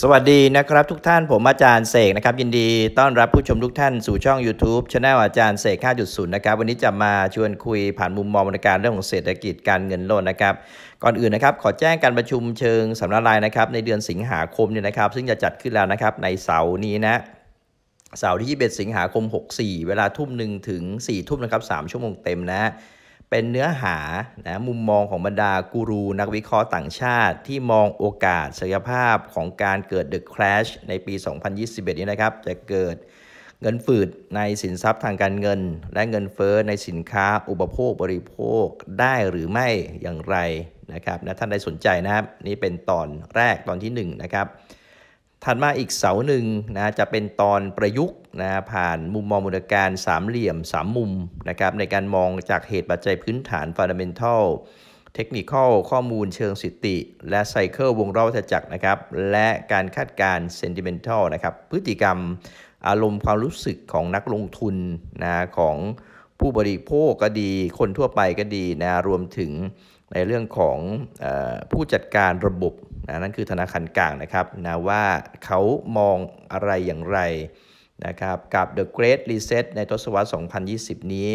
สวัสดีนะครับทุกท่านผมอาจารย์เสกนะครับยินดีต้อนรับผู้ชมทุกท่านสู่ช่อง YouTube ช anel อาจารย์เสก 5.0 นะครับ วันนี้จะมาชวนคุยผ่านมุมมองบริการเรื่องของเศรษฐกิจการเงินโลนนะครับ ก่อนอื่นนะครับขอแจ้งการประชุมเชิงสำนักรายนะครับ ในเดือนสิงหาคมเนี่ยนะครับ ซึ่งจะจัดขึ้นแล้วนะครับในเสาร์นี้นะ เสาร์ที่21สิงหาคม 64 เวลาทุ่มหนึ่งถึง 4 ทุ่มนะครับ3ชั่วโมงเต็มนะเป็นเนื้อหานะมุมมองของบรรดา กูรู นักวิเคราะห์ต่างชาติ ที่มองโอกาสศักยภาพของการเกิด The Crash ในปี 2021 นี้นะครับจะเกิดเงินฝืดในสินทรัพย์ทางการเงิน และเงินเฟอ้อในสินค้าอุปโภคบริโภคได้หรือไม่อย่างไรนะครับนะท่านใดสนใจนะครับนี่เป็นตอนแรกตอนที่1นนะครับถัดมาอีกเสาหนึ่งนะจะเป็นตอนประยุกต์นะผ่านมุมมองมูลการสามเหลี่ยมสามมุมนะครับในการมองจากเหตุปัจจัยพื้นฐานฟ u n เ a m e n t a l เทคนิคอลข้อมูลเชิงสิติ และไซเคิลวงรอบาวัฏจักรนะครับและการคาดการเซนติเมนทัลนะครับพฤติกรรมอารมณ์ความรู้สึกของนักลงทุนนะของผู้บริโภคก็ดีคนทั่วไปก็ดีนะรวมถึงในเรื่องของอผู้จัดการระบบนะนั่นคือธนาคารกลางนะครับนะว่าเขามองอะไรอย่างไรนะครับกับ The Great Reset ในทศวรรษ 2020 นี้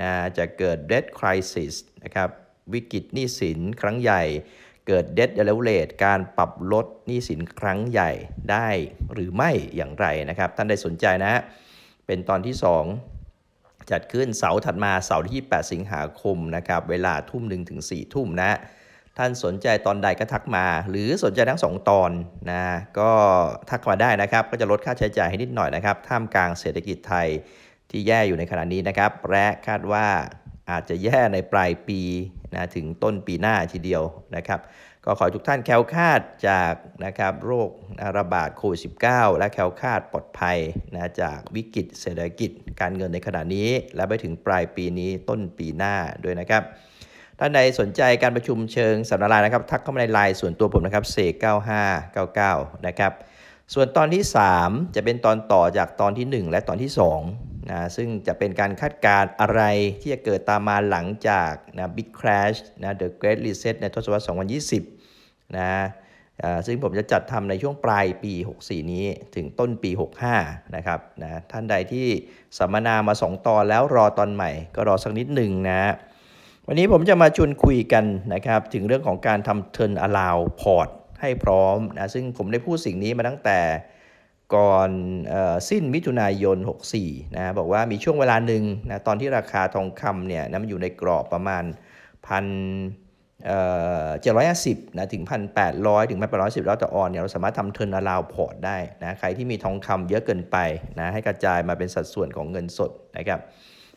นะจะเกิด Debt Crisis นะครับ วิกฤตหนี้สินครั้งใหญ่ เกิด Debt l e v ว r a g e การปรับลดหนี้สินครั้งใหญ่ได้หรือไม่อย่างไรนะครับ ท่านใดสนใจนะ เป็นตอนที่ 2 จัดขึ้นเสาร์ถัดมาเสาร์ที่8สิงหาคมนะครับ เวลาทุ่มหนึ่งถึง4ทุ่มนะท่านสนใจตอนใดก็ทักมา หรือสนใจทั้ง 2 ตอนนะ ก็ทักมาได้นะครับ ก็จะลดค่าใช้จ่ายให้นิดหน่อยนะครับ ท่ามกลางเศรษฐกิจไทยที่แย่อยู่ในขณะนี้นะครับ และคาดว่าอาจจะแย่ในปลายปี นะ ถึงต้นปีหน้าทีเดียวนะครับ ก็ขอทุกท่านแคล้วคาดจากนะครับโรคระบาดโควิด -19 และแคล้วคาดปลอดภัยนะ จากวิกฤตเศรษฐกิจการเงินในขณะนี้ และไปถึงปลายปีนี้ต้นปีหน้าด้วยนะครับท่านใดสนใจการประชุมเชิงสัมมนานะครับ ทักเข้ามาในไลน์ส่วนตัวผมนะครับเสก9599 นะครับ ส่วนตอนที่ 3 จะเป็นตอนต่อจากตอนที่ 1 และตอนที่2นะซึ่งจะเป็นการคาดการณ์อะไรที่จะเกิดตามมาหลังจากนะบิ๊กคราชนะเดอะเกรทรีเซ็ตในทศวรรษ 2020 นะซึ่งผมจะจัดทำในช่วงปลายปี 64 นี้ถึงต้นปี 65 นะครับนะท่านใดที่สัมมนามา 2 ตอนแล้วรอตอนใหม่ ก็รอสักนิดหนึ่งนะวันนี้ผมจะมาชวนคุยกันนะครับ ถึงเรื่องของการทำเทิร์นอะลาวพอร์ตให้พร้อมนะ ซึ่งผมได้พูดสิ่งนี้มาตั้งแต่ก่อนออสิ้นมิถุนายน 64 นะบอกว่ามีช่วงเวลาหนึ่งนะตอนที่ราคาทองคำเนี่ยนะมันอยู่ในกรอบประมาณพันเจ็ดร้อยห้าสิบนะ ถึงพันแปดร้อยถึงพันแปดร้อยสิบแล้วต่อออนเนี่ย เราสามารถทำเทิร์นอะลาวพอร์ตได้นะใครที่มีทองคำเยอะเกินไปนะ ให้กระจายมาเป็นสัดส่วนของเงินสดนะครับ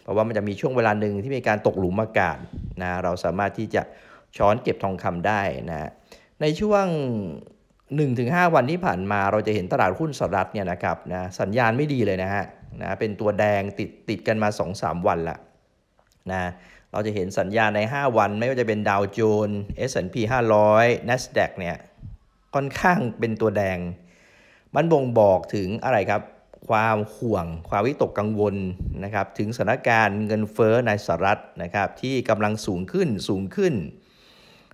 เพราะว่ามันจะมีช่วงเวลาหนึ่งที่มีการตกหลุมอากาศนะ เราสามารถที่จะช้อนเก็บทองคำได้นะในช่วง 1-5 วันที่ผ่านมาเราจะเห็นตลาดหุ้นสหรัฐเนี่ยนะครับนะสัญญาณไม่ดีเลยนะฮะนะ เป็นตัวแดงติดติดกันมา 2-3 วันละนะเราจะเห็นสัญญาณใน 5 วันไม่ว่าจะเป็นดาวโจนส์ S&P 500 NASDAQ เนี่ยค่อนข้างเป็นตัวแดง มันบ่งบอกถึงอะไรครับความห่วง ความวิตกกังวลนะครับ ถึงสถานการณ์เงินเฟ้อในสหรัฐนะครับ ที่กำลังสูงขึ้น สูงขึ้น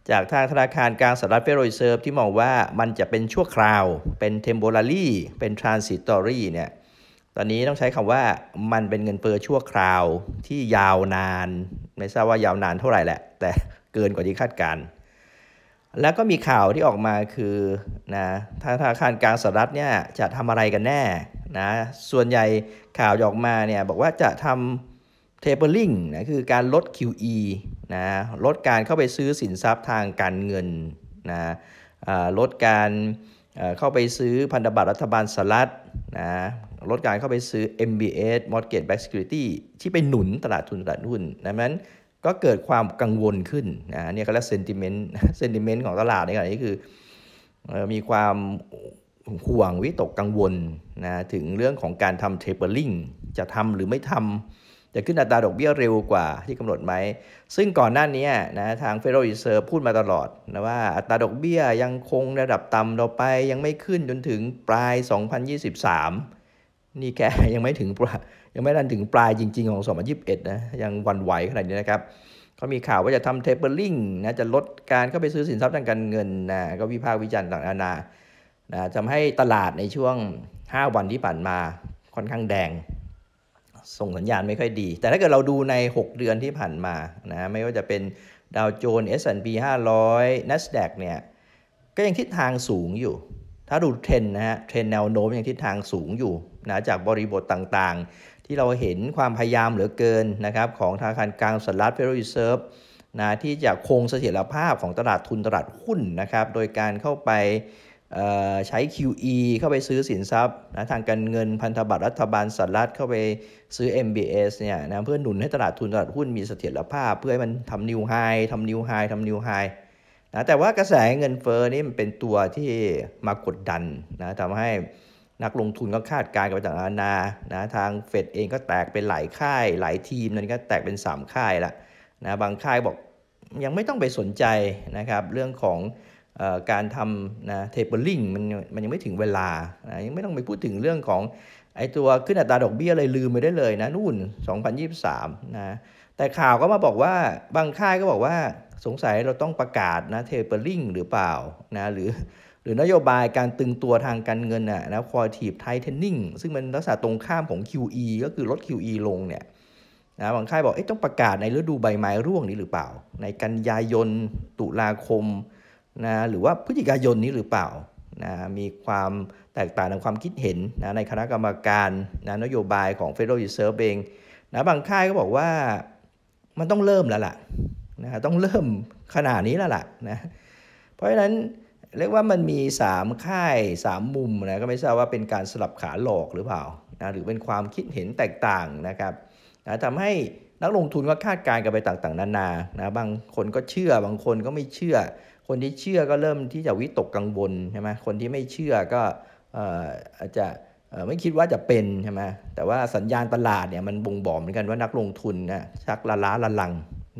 จากทางธนาคารกลางสหรัฐเฟดโรเซิร์ฟที่มองว่ามันจะเป็นชั่วคราว เป็นเทมโบลารีเป็นทรานสิตอรี่เนี่ย ตอนนี้ต้องใช้คำว่ามันเป็นเงินเฟ้อชั่วคราวที่ยาวนาน ไม่ทราบว่ายาวนานเท่าไหร่แหละ แต่เกินกว่าที่คาดการ แล้วก็มีข่าวที่ออกมาคือนะธนาคารกลางสหรัฐเนี่ยจะทำอะไรกันแน่นะส่วนใหญ่ข่าวออกมาเนี่ยบอกว่าจะทำเทเปอร์ลิงนะคือการลด QE นะลดการเข้าไปซื้อสินทรัพย์ทางการเงินนะลดการเข้าไปซื้อพันธบัตรรัฐบาลสหรัฐนะลดการเข้าไปซื้อ MBS Mortgage b a c k Security ที่ไปหนุนตลาดทุนตลาดหุ้นดังนั้นก็เกิดความกังวลขึ้นนะเนี่ยก็แล้วเซนติเมนต์เซนติเมนต์ของตลาดนี่ก็ีคือมีความห่วงวิตกกังวลนะถึงเรื่องของการทำเทปเปอร์ลิงจะทำหรือไม่ทำจะขึ้นอัตราดอกเบี้ยเร็วกว่าที่กำหนดไหม ซึ่งก่อนหน้านี้นะทาง Federal Reserve พูดมาตลอดนะว่าอัตราดอกเบี้ยยังคงระดับต่ำเราไปยังไม่ขึ้นจนถึงปลาย 2023 นี่แกยังไม่ถึงยังไม่ทันถึงปลายจริงๆของ 2021 นะ ยังวันไหวขนาดนี้นะครับเขามีข่าวว่าจะทำเทปเปอร์ลิงนะจะลดการเข้าไปซื้อสินทรัพย์ทางการเงินนะก็วิพากษ์วิจารณ์ต่างๆนานานะทำให้ตลาดในช่วง 5 วันที่ผ่านมาค่อนข้างแดง ส่งสัญญาณไม่ค่อยดี แต่ถ้าเกิดเราดูใน 6 เดือนที่ผ่านมานะไม่ว่าจะเป็นดาวโจนส์ S&P 500 NASDAQ เนี่ยก็ยังทิศทางสูงอยู่ ถ้าดูเทรนนะฮะเทรนแนวโน้มยังทิศทางสูงอยู่นะจากบริบทต่าง ๆ ที่เราเห็นความพยายามเหลือเกินนะครับของธนาคารกลางสหรัฐ Federal Reserve นะที่จะคงเสถียรภาพของตลาดทุนตลาดหุ้นนะครับ โดยการเข้าไปใช้ QE เข้าไปซื้อสินทรัพย์นะทางการเงินพันธบัตรรัฐบาลสหรัฐ เข้าไปซื้อ MBS เนี่ยนะเพื่อหนุนให้ตลาดทุน ตลาดหุ้นมีเสถียรภาพ เพื่อให้มันทำนิวไฮทำนิวไฮทำนิวไฮนะแต่ว่ากระแสเงินเฟอ้อนี่มันเป็นตัวที่มากดดันนะทำให้นักลงทุนก็คาดการณ์กันไปต่างนานานะทางเฟดเองก็แตกเป็นหลายค่าย หลายทีมนั่นก็แตกเป็น 3 ค่ายละนะบางค่ายบอกยังไม่ต้องไปสนใจนะครับเรื่องของการทำนะเทเปอร์ลิงมันมันยังไม่ถึงเวลานะยังไม่ต้องไปพูดถึงเรื่องของไอตัวขึ้นอัตราดอกเบี้ยเลยลืมไปได้เลยนะนู่น 2023นะ แต่ข่าวก็มาบอกว่าบางค่ายก็บอกว่าสงสัยเราต้องประกาศนะเทเปอร์ลิงหรือเปล่านะหรือหรือนโยบายการตึงตัวทางการเงินนะนะคอยทีบไทเทนนิ่งซึ่งมันลักษณะตรงข้ามของ QE ก็คือลด QE ลงเนี่ยนะบางค่ายบอกเอ๊ะต้องประกาศในฤดูใบไม้ร่วงนี้หรือเปล่า ในกันยายนตุลาคมนะหรือว่าพฤศจิกายนนี้หรือเปล่านะมีความแตกต่างในความคิดเห็นนะในคณะกรรมการนะนโยบายของ Federal Reserve เองนะบางค่ายก็บอกว่ามันต้องเริ่มแล้วล่ะนะต้องเริ่มขนาดนี้แล้วล่ะนะเพราะฉะนั้นเรียกว่ามันมี 3 ค่าย 3 มุมนะก็ไม่ทราบว่าเป็นการสลับขาหลอกหรือเปล่านะหรือเป็นความคิดเห็นแตกต่างนะครับนะทำให้นักลงทุนก็คาดการณ์กันไปต่างๆนานานะบางคนก็เชื่อบางคนก็ไม่เชื่อคนที่เชื่อก็เริ่มที่จะวิตกกังวลใช่ไหมคนที่ไม่เชื่อก็อาจจะไม่คิดว่าจะเป็นใช่ไหมแต่ว่าสัญญาณตลาดเนี่ยมันบ่งบอกเหมือนกันว่านักลงทุนนะชักละล้าละลัง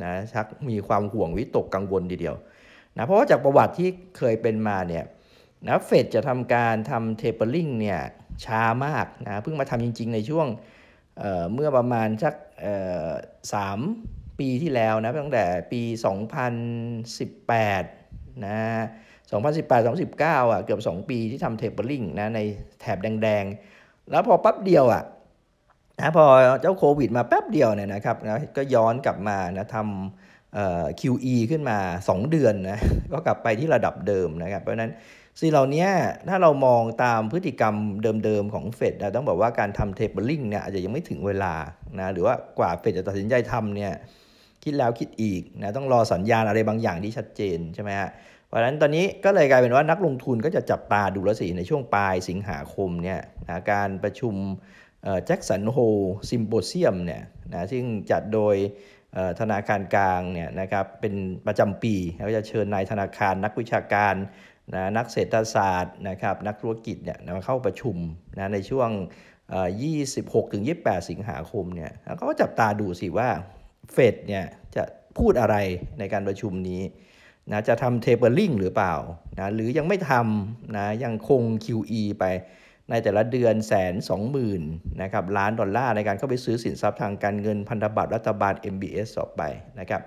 นะชักมีความห่วงวิตกกังวลทีเดียวนะเพราะว่าจากประวัติที่เคยเป็นมาเนี่ยนะเฟดจะทำการทำเทปเปอร์ลิงเนี่ยช้ามากนะเพิ่งมาทำจริง ๆ ในช่วงเเมื่อประมาณสักสามปีที่แล้วนะตั้งแต่ปี 2018นะ2018 2019อ่ะ เกือบ 2 ปีที่ทำเทปเปอร์ลิงนะในแถบแดงๆ แล้วพอปั๊บเดียวอ่ะนะพอเจ้าโควิดมาแป๊บเดียวเนี่ยนะครับนะก็ย้อนกลับมานะทำเอ่อ QE ขึ้นมา 2 เดือนนะก็กลับไปที่ระดับเดิมนะครับ เพราะนั้นสิ่งเหล่านี้ถ้าเรามองตามพฤติกรรมเดิมๆของเฟดนะต้องบอกว่าการทำเทปเปอร์ลิงเนี่ยอาจจะยังไม่ถึงเวลานะหรือว่ากว่าเฟดจะตัดสินใจทำเนี่ยคิดแล้วคิดอีกนะต้องรอสัญญาณอะไรบางอย่างที่ชัดเจนใช่ไหมฮะเพราะฉะนั้นตอนนี้ก็เลยกลายเป็นว่านักลงทุนก็จะจับตาดูแลสิ ในช่วงปลายสิงหาคมเนี่ยนะการประชุมแจ็คสันโฮซิมโบเซียมเนี่ยนะซึ่งจัดโดยธนาคารกลางเนี่ยนะครับเป็นประจำปีเขาจะเชิญนายธนาคารนักวิชาการนะนักเศรษฐศาสตร์นะครับนักธุรกิจเนี่ยมาเข้าประชุมนะในช่วง 26-28 สิงหาคมเนี่ยเขาก็จับตาดูสิว่าเฟดเนี่ยจะพูดอะไรในการประชุมนี้นะจะทำเทเปอร์ลิงหรือเปล่านะหรือยังไม่ทำนะยังคง QE ไปในแต่ละเดือนแสนสองหมื่นนะครับล้านดอลลาร์ในการเข้าไปซื้อสินทรัพย์ทางการเงินพันธบัตรรัฐบาล MBS ออกไปนะครับ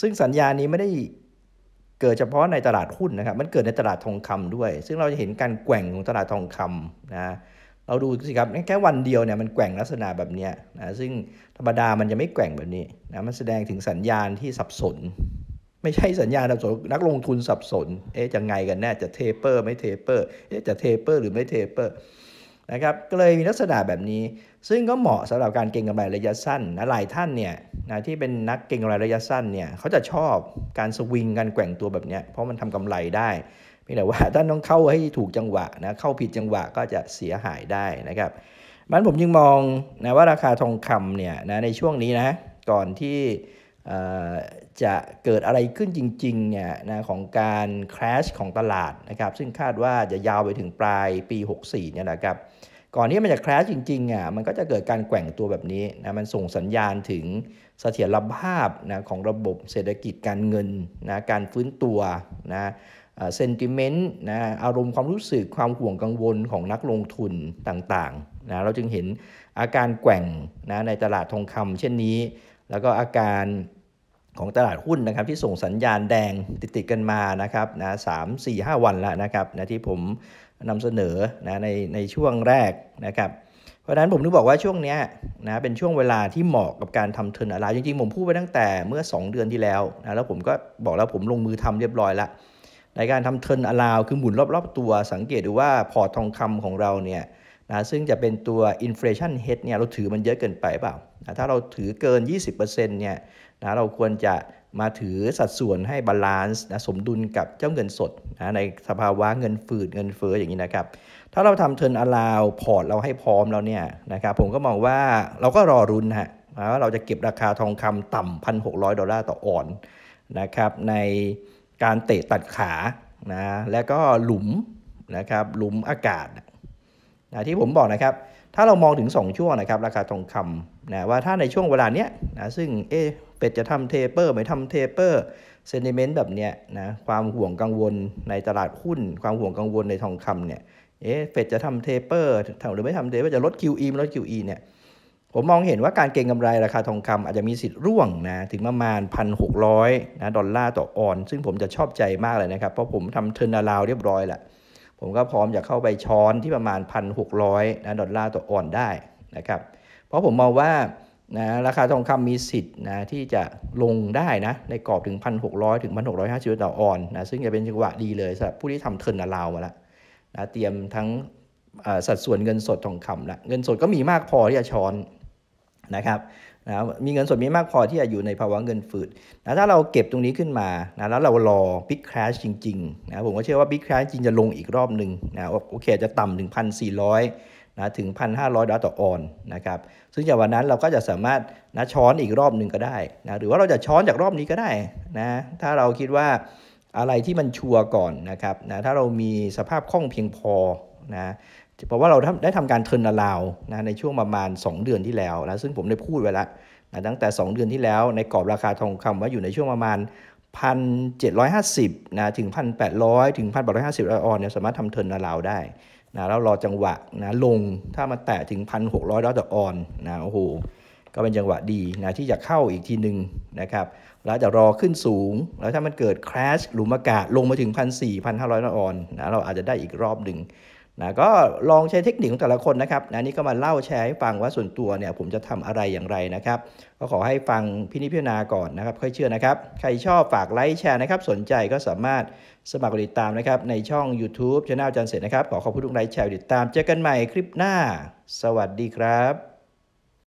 ซึ่งสัญญานี้ไม่ได้เกิดเฉพาะในตลาดหุ้นนะครับ มันเกิดในตลาดทองคำด้วย ซึ่งเราจะเห็นการแกว่งของตลาดทองคำนะเราดูสิครับแค่วันเดียวเนี่ยมันแกว่งลักษณะแบบนี้นะซึ่งธรรมดามันจะไม่แกว่งแบบนี้นะมันแสดงถึงสัญญาณที่สับสน ไม่ใช่สัญญาณสับสนนักลงทุนสับสนเอ๊ะจะไงกันแน่จะเทเปอร์ไม่เทเปอร์เอ๊ะจะเทเปอร์ หรือไม่เทเปอร์นะครับก็เลยมีลักษณะแบบนี้ ซึ่งก็เหมาะสำหรับการเก็งกำไรระยะสั้นนะหลายท่านเนี่ยนะที่เป็นนักเก็งกำไรระยะสั้นเนี่ยเขาจะชอบการสวิงการแกว่งตัวแบบนี้เพราะมันทำกำไรได้พียงแต่ว่าท่านต้องเข้าให้ถูกจังหวะนะ เข้าผิดจังหวะก็จะเสียหายได้นะครับมันผมจึงมองนะว่าราคาทองคำเนี่ยนะในช่วงนี้นะ ก่อนที่จะเกิดอะไรขึ้นจริงๆเนี่ยนะของการคราชของตลาดนะครับ ซึ่งคาดว่าจะยาวไปถึงปลายปี 64เนี่ยนะครับ ก่อนที่มันจะคราชจริงๆอ่ะ มันก็จะเกิดการแกว่งตัวแบบนี้นะ มันส่งสัญญาณถึงเสถียรภาพนะของระบบเศรษฐกิจการเงินนะการฟื้นตัวนะเซนติเมนต์นะอารมณ์ความรู้สึกความห่วงกังวลของนักลงทุนต่างๆนะเราจึงเห็นอาการแกว่งนะในตลาดทองคำเช่นนี้ แล้วก็อาการของตลาดหุ้นนะครับที่ส่งสัญญาณแดงติดๆกันมานะครับนะสามสี่ห้าวันแล้วนะครับนะที่ผมนำเสนอนะในในช่วงแรกนะครับเพราะฉะนั้นผมถึงบอกว่าช่วงนี้นะเป็นช่วงเวลาที่เหมาะกับการทำเทินอะไรจริงๆผมพูดไปตั้งแต่เมื่อ 2 เดือนที่แล้วนะแล้วผมก็บอกแล้วผมลงมือทำเรียบร้อยแล้วในการทำเทิร์นอลาวคือหมุนรอบ ๆ ตัวสังเกตดูว่าพอร์ตทองคำของเราเนี่ยนะซึ่งจะเป็นตัวอินฟล t i o n h e d เนี่ยเราถือมันเยอะเกินไปเปล่านะถ้าเราถือเกิน 20%เนี่ยนะเราควรจะมาถือสัดส่วนให้บาลานซ์นะสมดุลกับเจ้าเงินสดนะในสภาวะเงินฝืด เงินเฟอ้ออย่างนี้นะครับ ถ้าเราทำเทิร์นอลาวพอร์ตเราให้พร้อมแล้วเนี่ยนะครับผมก็มองว่าเราก็รอรุนฮะว่าเราจะเก็บราคาทองคำต่ำพันหกดอลลาร์ต่อออนนะครับในการเตะตัดขานะแล้วก็หลุมนะครับหลุมอากาศนะที่ผมบอกนะครับ ถ้าเรามองถึง 2 ช่วงนะครับราคาทองคำนะว่าถ้าในช่วงเวลาเนี้ยนะซึ่งเอ๊เป็ดจะทำเทเปอร์ไม่ทำเทเปอร์เซนิเมนต์แบบเนี้ยนะความห่วงกังวลในตลาดหุ้น ความห่วงกังวลในทองคำเนี่ยเอ๊เฟดจะทำเทเปอร์หรือไม่ทำเทเปอร์จะลด QE ไม่ลด QE เนี่ยผมมองเห็นว่าการเก็งกำไรราคาทองคำอาจจะมีสิทธิ์ร่วงนะถึงประมาณ 1,600นะดอลลาร์ต่อออน ซึ่งผมจะชอบใจมากเลยนะครับเพราะผมทำเทอร์นาลาวเรียบร้อยแล้วผมก็พร้อมจะเข้าไปช้อนที่ประมาณ 1,600นะดอลลาร์ต่อออนได้นะครับเพราะผมมองว่านะราคาทองคำมีสิทธิ์นะที่จะลงได้นะในกรอบถึง1,600ถึง1,650ต่อออนนะซึ่งจะเป็นจังหวะดีเลยสำหรับผู้ที่ทำเทอร์นาลาวมาแล้วนะเตรียมทั้งสัดส่วนเงินสดทองคำละเงินสดก็มีมากพอที่จะช้อนนะครับนะมีเงินสดมีมากพอที่จะอยู่ในภาวะเงินฝืดนะถ้าเราเก็บตรงนี้ขึ้นมานะแล้วเรารอบิ๊กคราชจริงๆนะผมก็เชื่อว่าบิ๊กคราชจริงจะลงอีกรอบหนึ่งนะโอเค จะต่ำถึงพันสี่ร้อยนะถึง 1,500ดอลลาร์ต่อออนนะครับซึ่งจากวันนั้นเราก็จะสามารถนะช้อนอีกรอบหนึ่งก็ได้นะหรือว่าเราจะช้อนจากรอบนี้ก็ได้นะถ้าเราคิดว่าอะไรที่มันชัวร์ก่อนนะครับนะถ้าเรามีสภาพคล่องเพียงพอนะเพราะว่าเราได้ทำการเทิร์นลาวนะในช่วงประมาณ 2 เดือนที่แล้วนะซึ่งผมได้พูดไว้แล้วนะตั้งแต่ 2 เดือนที่แล้ว ในกรอบราคาทองคำว่าอยู่ในช่วงประมาณ 1,750นะถึง 1,800ถึง1,850ร้อยออนเนี่ยสามารถทำเทิร์นลาวได้นะแล้วรอจังหวะนะลงถ้ามาแตะถึง 1,600ดอลลาร์ออนนะโอ้โหก็เป็นจังหวะดีนะที่จะเข้าอีกทีหนึ่งนะครับแล้วจะรอขึ้นสูง แล้วถ้ามันเกิดคราชหลุมอากาศลงมาถึง1,400 1,500ดอลลาร์ออนนะเราอาจจะได้อีกรอบหนึ่งนะก็ลองใช้เทคนิคของแต่ละคนนะครับนะนี่ก็มาเล่าแชร์ให้ฟังว่าส่วนตัวเนี่ย ผมจะทำอะไรอย่างไรนะครับ ก็ขอให้ฟังพินิจพิจารณาก่อนนะครับค่อยเชื่อนะครับ ใครชอบฝากไลค์แชร์นะครับ สนใจก็สามารถสมัครติดตามนะครับ ในช่อง YouTube ช anel จันเสร็จนะครับ ขอขอบคุณทุกไลค์แชร์ติดตามเจอกันใหม่คลิปหน้า สวัสดีครับ